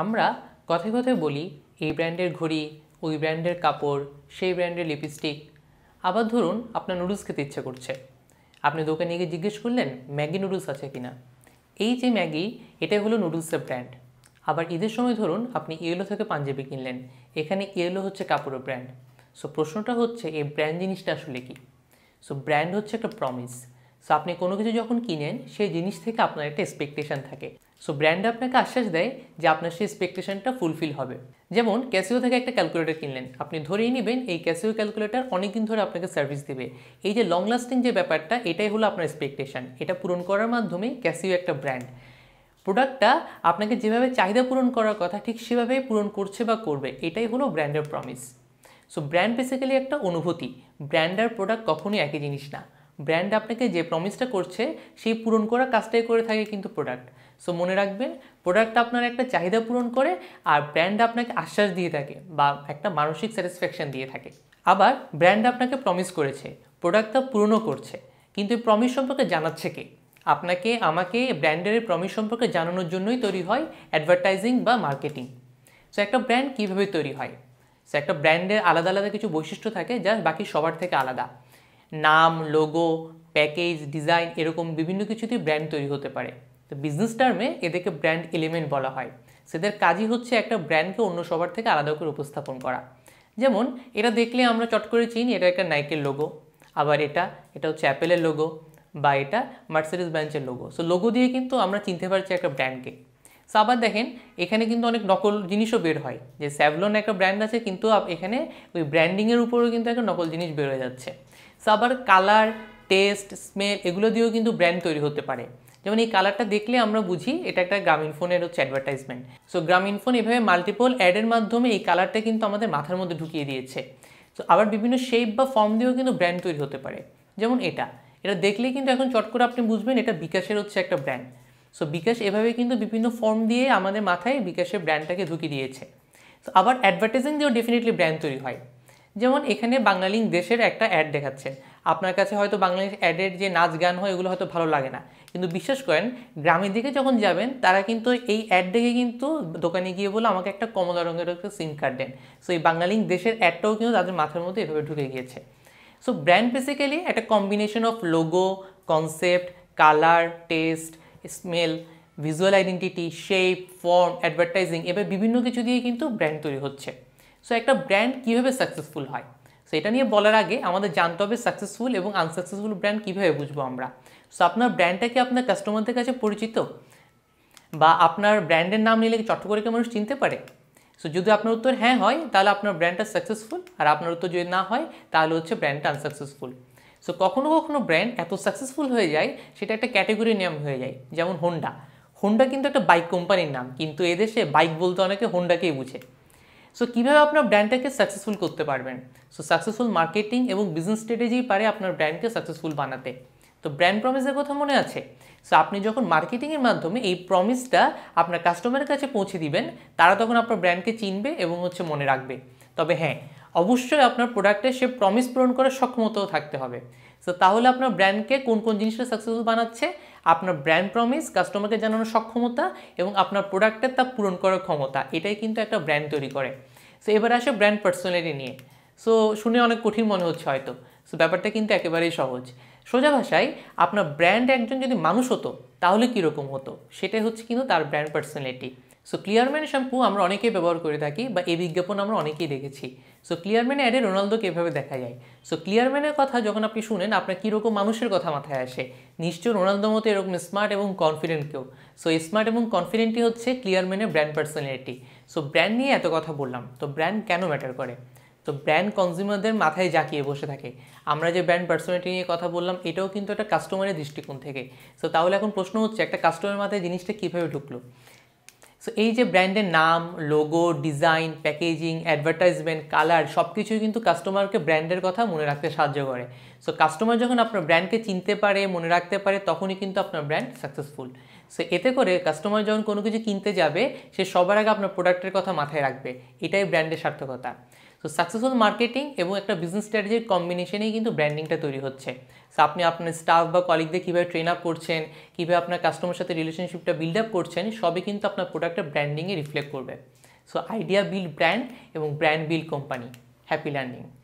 আমরা কথায় কথায় বলি এই ব্র্যান্ডের ঘড়ি ওই ব্র্যান্ডের কাপড় সেই ব্র্যান্ডের লিপস্টিক আবার ধরুন আপনার নুডলস খেতে ইচ্ছে করছে আপনি দোকানে গিয়ে জিজ্ঞেস করলেন ম্যাগি নুডলস আছে কি না এই যে ম্যাগি এটাই হলো নুডলসের ব্র্যান্ড আবার ঈদের সময় ধরুন আপনি ইয়েলো থেকে পাঞ্জাবি কিনলেন এখানে ইয়েলো হচ্ছে কাপড়ের ব্র্যান্ড সো প্রশ্নটা হচ্ছে এই ব্র্যান্ড জিনিসটা আসলে কি সো ব্র্যান্ড হচ্ছে একটা প্রমিস সো আপনি কোনো কিছু যখন কিনেন সেই জিনিস থেকে আপনার একটা এক্সপেকটেশান থাকে সো ব্র্যান্ড আপনাকে আশ্বাস দেয় যে আপনার সেই এক্সপেকটেশানটা ফুলফিল হবে যেমন ক্যাসিও থেকে একটা ক্যালকুলেটার কিনলেন আপনি ধরেই নেবেন এই ক্যাসিও ক্যালকুলেটার অনেকদিন ধরে আপনাকে সার্ভিস দেবে এই যে লং লাস্টিং যে ব্যাপারটা এটাই হলো আপনার এক্সপেকটেশান এটা পূরণ করার মাধ্যমে ক্যাসিও একটা ব্র্যান্ড প্রোডাক্টটা আপনাকে যেভাবে চাহিদা পূরণ করার কথা ঠিক সেভাবেই পূরণ করছে বা করবে এটাই হলো ব্র্যান্ডের প্রমিস সো ব্র্যান্ড বেসিক্যালি একটা অনুভূতি ব্র্যান্ড আর প্রোডাক্ট কখনোই একই জিনিস না ব্র্যান্ড আপনাকে যে প্রমিসটা করছে সেই পূরণ করা কাজটাই করে থাকে কিন্তু প্রোডাক্ট সো মনে রাখবেন প্রোডাক্ট আপনার একটা চাহিদা পূরণ করে আর ব্র্যান্ড আপনাকে আশ্বাস দিয়ে থাকে বা একটা মানসিক স্যাটিসফ্যাকশান দিয়ে থাকে আবার ব্র্যান্ড আপনাকে প্রমিস করেছে প্রোডাক্টটা পূরণও করছে কিন্তু এই প্রমিস সম্পর্কে জানাচ্ছে কে আপনাকে আমাকে ব্র্যান্ডের প্রমিস সম্পর্কে জানানোর জন্যই তৈরি হয় অ্যাডভার্টাইজিং বা মার্কেটিং সো একটা ব্র্যান্ড কীভাবে তৈরি হয় সো একটা ব্র্যান্ডের আলাদা আলাদা কিছু বৈশিষ্ট্য থাকে যা বাকি সবার থেকে আলাদা নাম লোগো প্যাকেজ ডিজাইন এরকম বিভিন্ন কিছুতেই ব্র্যান্ড তৈরি হতে পারে তো বিজনেস টার্মে এদেরকে ব্র্যান্ড এলিমেন্ট বলা হয় সেদের কাজই হচ্ছে একটা ব্র্যান্ডকে অন্য সবার থেকে আলাদা করে উপস্থাপন করা যেমন এটা দেখলে আমরা চট করে চিনি এটা একটা নাইকের লোগো আবার এটা এটা হচ্ছে অ্যাপেলের লোগো বা এটা মার্সিডিস ব্র্যান্ডের লোগো সো লোগো দিয়ে কিন্তু আমরা চিনতে পারছি একটা ব্র্যান্ডকে সো আবার দেখেন এখানে কিন্তু অনেক নকল জিনিসও বের হয় যে স্যাভলন একটা ব্র্যান্ড আছে কিন্তু এখানে ওই ব্র্যান্ডিংয়ের উপরেও কিন্তু একটা নকল জিনিস বের হয়ে যাচ্ছে আবার কালার টেস্ট স্মেল এগুলো দিয়েও কিন্তু ব্র্যান্ড তৈরি হতে পারে যেমন এই কালারটা দেখলে আমরা বুঝি এটা একটা গ্রামীণ ফোনের হচ্ছে অ্যাডভার্টাইজমেন্ট সো গ্রামীণ ফোন এভাবে মাল্টিপল অ্যাডের মাধ্যমে এই কালারটা কিন্তু আমাদের মাথার মধ্যে ঢুকিয়ে দিয়েছে সো আবার বিভিন্ন শেপ বা ফর্ম দিয়েও কিন্তু ব্র্যান্ড তৈরি হতে পারে যেমন এটা এটা দেখলে কিন্তু এখন চট করে আপনি বুঝবেন এটা বিকাশের হচ্ছে একটা ব্র্যান্ড সো বিকাশ এভাবে কিন্তু বিভিন্ন ফর্ম দিয়ে আমাদের মাথায় বিকাশের ব্র্যান্ডটাকে ঢুকিয়ে দিয়েছে তো আবার অ্যাডভার্টাইজিং দিয়েও ডেফিনেটলি ব্র্যান্ড তৈরি হয় যেমন এখানে বাঙালিং দেশের একটা অ্যাড দেখাচ্ছে আপনার কাছে হয়তো বাংলাদেশ অ্যাডের যে নাচ গান হয় এগুলো হয়তো ভালো লাগে না কিন্তু বিশ্বাস করেন গ্রামের দিকে যখন যাবেন তারা কিন্তু এই অ্যাড দেখে কিন্তু দোকানে গিয়ে বলে আমাকে একটা কমলা রঙের একটা সিম কার্ড দেন সো এই বাঙালিং দেশের অ্যাডটাও কিন্তু তাদের মাথার মধ্যে এভাবে ঢুকে গিয়েছে সো ব্র্যান্ড বেসিক্যালি একটা combination of logo concept colour taste smell visual identity shape form advertising এবার বিভিন্ন কিছু দিয়ে কিন্তু ব্র্যান্ড তৈরি হচ্ছে সো একটা ব্র্যান্ড কীভাবে সাকসেসফুল হয় সো এটা নিয়ে বলার আগে আমাদের জানতে হবে সাকসেসফুল এবং আনসাকসেসফুল ব্র্যান্ড কীভাবে বুঝবো আমরা সো আপনার ব্র্যান্ডটা কি আপনার কাস্টমারদের কাছে পরিচিত বা আপনার ব্র্যান্ডের নাম নিলে চট করে মানুষ চিনতে পারে সো যদি আপনার উত্তর হ্যাঁ হয় তাহলে আপনার ব্র্যান্ডটা সাকসেসফুল আর আপনার উত্তর যদি না হয় তাহলে হচ্ছে ব্র্যান্ডটা আনসাকসেসফুল সো কখনো কখনো ব্র্যান্ড এত সাকসেসফুল হয়ে যায় সেটা একটা ক্যাটেগরি নিয়ম হয়ে যায় যেমন হোন্ডা হোন্ডা কিন্তু একটা বাইক কোম্পানির নাম কিন্তু এদেশে বাইক বলতে অনেকে হোন্ডাকেই বুঝে সো কীভাবে আপনার ব্র্যান্ডটাকে সাকসেসফুল করতে পারবেন সো সাকসেসফুল মার্কেটিং এবং বিজনেস স্ট্র্যাটেজি পারে আপনার ব্র্যান্ডকে সাকসেসফুল বানাতে তো ব্র্যান্ড প্রমিসের কথা মনে আছে সো আপনি যখন মার্কেটিংয়ের মাধ্যমে এই প্রমিসটা আপনার কাস্টমারের কাছে পৌঁছে দিবেন তারা তখন আপনার ব্র্যান্ডকে চিনবে এবং হচ্ছে মনে রাখবে তবে হ্যাঁ অবশ্যই আপনার প্রোডাক্টে সে প্রমিস পূরণ করার সক্ষমতাও থাকতে হবে সো তাহলে আপনার ব্র্যান্ডকে কোন কোন জিনিসটা সাকসেসফুল বানাচ্ছে আপনার ব্র্যান্ড প্রমিস কাস্টমারকে জানানোর সক্ষমতা এবং আপনার প্রোডাক্টের তা পূরণ করার ক্ষমতা এটাই কিন্তু একটা ব্র্যান্ড তৈরি করে সো এবার আসে ব্র্যান্ড পার্সোনালিটি নিয়ে সো শুনে অনেক কঠিন মনে হচ্ছে হয়তো সো ব্যাপারটা কিন্তু একেবারেই সহজ সোজা ভাষায় আপনার ব্র্যান্ড একজন যদি মানুষ হতো তাহলে কীরকম হতো সেটাই হচ্ছে কিন্তু তার brand personality so Clear Men shampoo আমরা অনেকেই ব্যবহার করে থাকি বা এই বিজ্ঞাপন আমরা অনেকেই দেখেছি সো ক্লিয়ারম্যান অ্যাডে রোনালদোকে এভাবে দেখা যায় সো ক্লিয়ারম্যানের কথা যখন আপনি শুনেন আপনার কীরকম মানুষের কথা মাথায় আসে নিশ্চয় রোনালদো মতো এরকম স্মার্ট এবং কনফিডেন্ট কেউ সো স্মার্ট এবং কনফিডেন্টই হচ্ছে ক্লিয়ারম্যানের ব্র্যান্ড পার্সোনালিটি সো ব্র্যান্ড নিয়ে এত কথা বললাম তো ব্র্যান্ড কেন ম্যাটার করে তো ব্র্যান্ড কনজিউমারদের মাথায় জাঁকিয়ে বসে থাকে আমরা যে ব্র্যান্ড পার্সোনালিটি নিয়ে কথা বললাম এটাও কিন্তু একটা কাস্টমারের দৃষ্টিকোণ থেকে সো তাহলে এখন প্রশ্ন হচ্ছে একটা কাস্টমারের মাথায় জিনিসটা কীভাবে ঢুকলো সো এই যে ব্র্যান্ডের নাম logo design packaging advertisement colour সব কিছুই কিন্তু কাস্টমারকে ব্র্যান্ডের কথা মনে রাখতে সাহায্য করে সো কাস্টমার যখন আপনার ব্র্যান্ডকে চিনতে পারে মনে রাখতে পারে তখনই কিন্তু আপনার ব্র্যান্ড সাকসেসফুল সো এতে করে কাস্টমার যখন কোনো কিছু কিনতে যাবে সে সবার আগে আপনার প্রোডাক্টের কথা মাথায় রাখবে এটাই ব্র্যান্ডের সার্থকতা তো সাকসেসফুল মার্কেটিং এবং একটা বিজনেস স্ট্র্যাটেজির কম্বিনেশনেই কিন্তু ব্র্যান্ডিংটা তৈরি হচ্ছে সো আপনি আপনার স্টাফ বা কলিগদের কীভাবে ট্রেন আপ করছেন কীভাবে আপনার কাস্টমার সাথে রিলেশনশিপটা বিল্ড আপ করছেন সবই কিন্তু আপনার প্রোডাক্টের ব্র্যান্ডিংয়ে রিফ্লেক্ট করবে সো আইডিয়া বিল্ড ব্র্যান্ড এবং brand build company happy landing